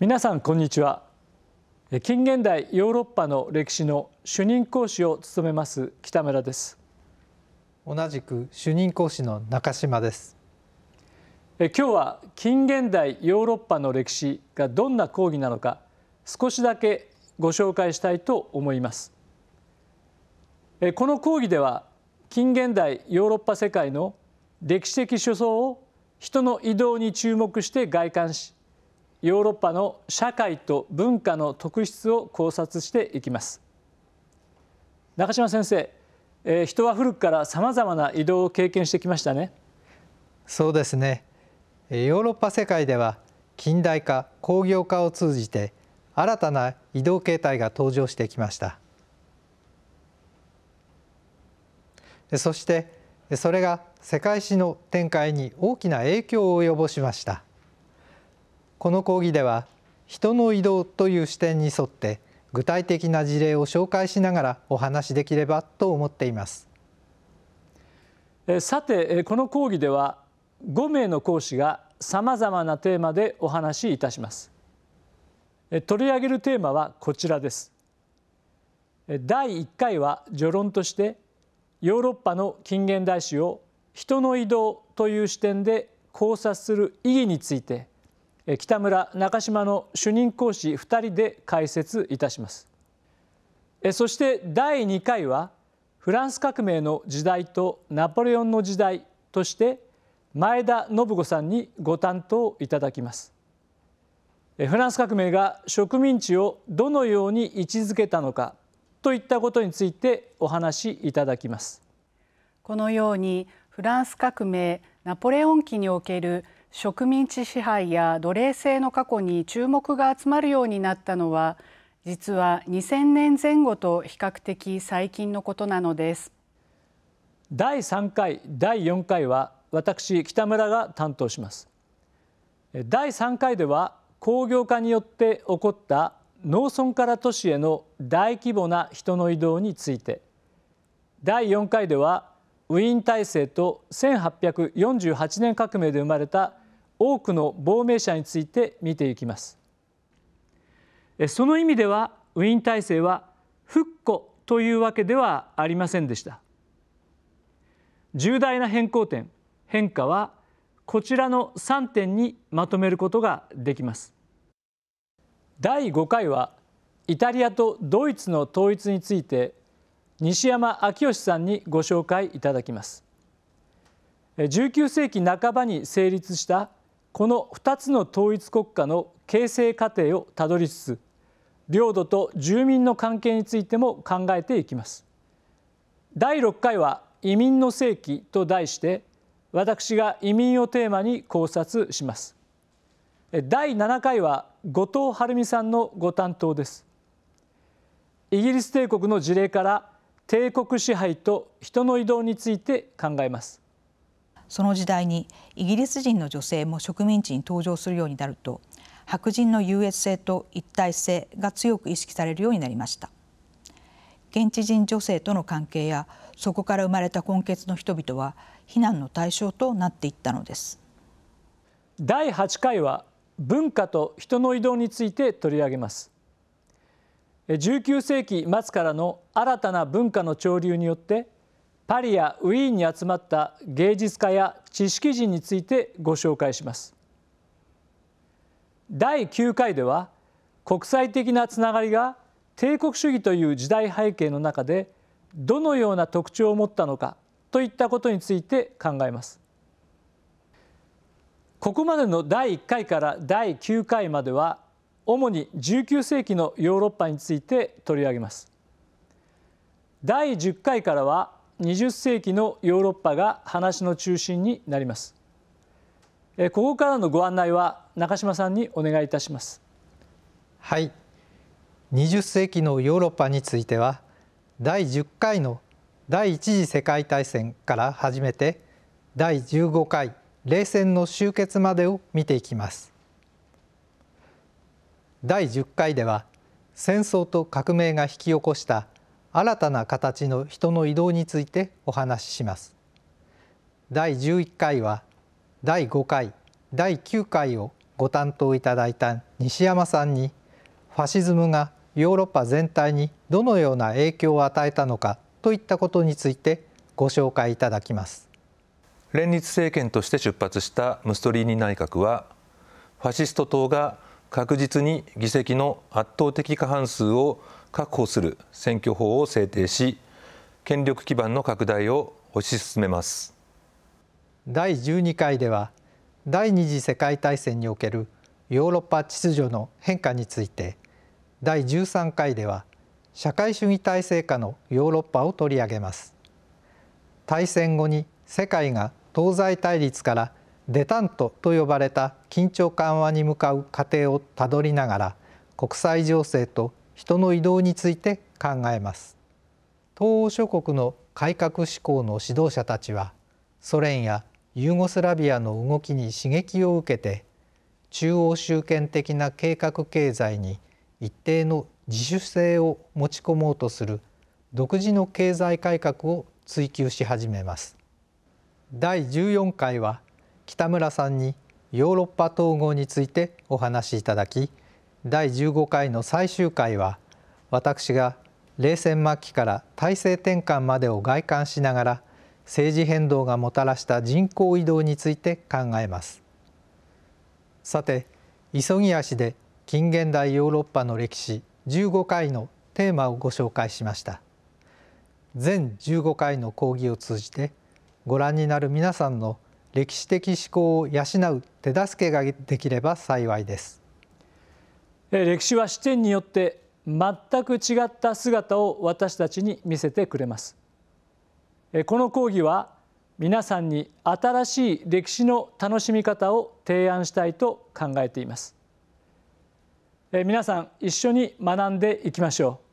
皆さんこんにちは近現代ヨーロッパの歴史の主任講師を務めます北村です同じく主任講師の中島です今日は近現代ヨーロッパの歴史がどんな講義なのか少しだけご紹介したいと思いますこの講義では近現代ヨーロッパ世界の歴史的所相を人の移動に注目して外観しヨーロッパの社会と文化の特質を考察していきます中島先生、えー、人は古くからさまざまな移動を経験してきましたねそうですねヨーロッパ世界では近代化工業化を通じて新たな移動形態が登場してきましたそしてそれが世界史の展開に大きな影響を及ぼしましたこの講義では人の移動という視点に沿って具体的な事例を紹介しながらお話しできればと思っていますさてこの講義では5名の講師がさまざまなテーマでお話しいたします取り上げるテーマはこちらです第1回は序論としてヨーロッパの近現代史を人の移動という視点で考察する意義について北村中島の主任講師2人で解説いたしますそして第2回はフランス革命の時代とナポレオンの時代として前田信子さんにご担当いただきますフランス革命が植民地をどのように位置づけたのかといったことについてお話しいただきますこのようにフランス革命ナポレオン期における植民地支配や奴隷制の過去に注目が集まるようになったのは実は2000年前後と比較的最近のことなのです第3回第4回は私北村が担当します第3回では工業化によって起こった農村から都市への大規模な人の移動について第4回ではウィーン体制と1848年革命で生まれた多くの亡命者について見ていきますその意味ではウィーン体制は復古というわけではありませんでした重大な変更点変化はこちらの3点にまとめることができます第5回はイタリアとドイツの統一について西山昭義さんにご紹介いただきます19世紀半ばに成立したこの2つの統一国家の形成過程をたどりつつ領土と住民の関係についても考えていきます第6回は移民の世紀と題して私が移民をテーマに考察します第7回は後藤晴美さんのご担当ですイギリス帝国の事例から帝国支配と人の移動について考えますその時代にイギリス人の女性も植民地に登場するようになると白人の優越性と一体性が強く意識されるようになりました現地人女性との関係やそこから生まれた根血の人々は非難の対象となっていったのです第8回は文化と人の移動について取り上げます19世紀末からの新たな文化の潮流によってパリやウィーンに集まった芸術家や知識人についてご紹介します第9回では国際的なつながりが帝国主義という時代背景の中でどのような特徴を持ったのかといったことについて考えますここまでの第1回から第9回までは主に19世紀のヨーロッパについて取り上げます第10回からは20世紀のヨーロッパが話の中心になりますここからのご案内は中島さんにお願いいたしますはい20世紀のヨーロッパについては第10回の第1次世界大戦から始めて第15回冷戦の終結までを見ていきます第10回では戦争と革命が引き起こした新たな形の人の移動についてお話しします。第11回は第5回第9回をご担当いただいた西山さんにファシズムがヨーロッパ全体にどのような影響を与えたのかといったことについてご紹介いただきます連立政権として出発したムストリーニ内閣はファシスト党が確実に議席の圧倒的過半数を確保する選挙法を制定し権力基盤の拡大を推し進めます第12回では第二次世界大戦におけるヨーロッパ秩序の変化について第13回では社会主義体制下のヨーロッパを取り上げます大戦後に世界が東西対立からデタントと呼ばれた緊張緩和に向かう過程をたどりながら国際情勢と人の移動について考えます東欧諸国の改革志向の指導者たちはソ連やユーゴスラビアの動きに刺激を受けて中央集権的な計画経済に一定の自主性を持ち込もうとする独自の経済改革を追求し始めます。第14回は北村さんにヨーロッパ統合についてお話しいただき第15回の最終回は私が冷戦末期から体制転換までを外観しながら政治変動がもたらした人口移動について考えますさて急ぎ足で近現代ヨーロッパの歴史15回のテーマをご紹介しました全15回の講義を通じてご覧になる皆さんの歴史的思考を養う手助けができれば幸いです歴史は視点によって全く違った姿を私たちに見せてくれますこの講義は皆さんに新しい歴史の楽しみ方を提案したいと考えています皆さん一緒に学んでいきましょう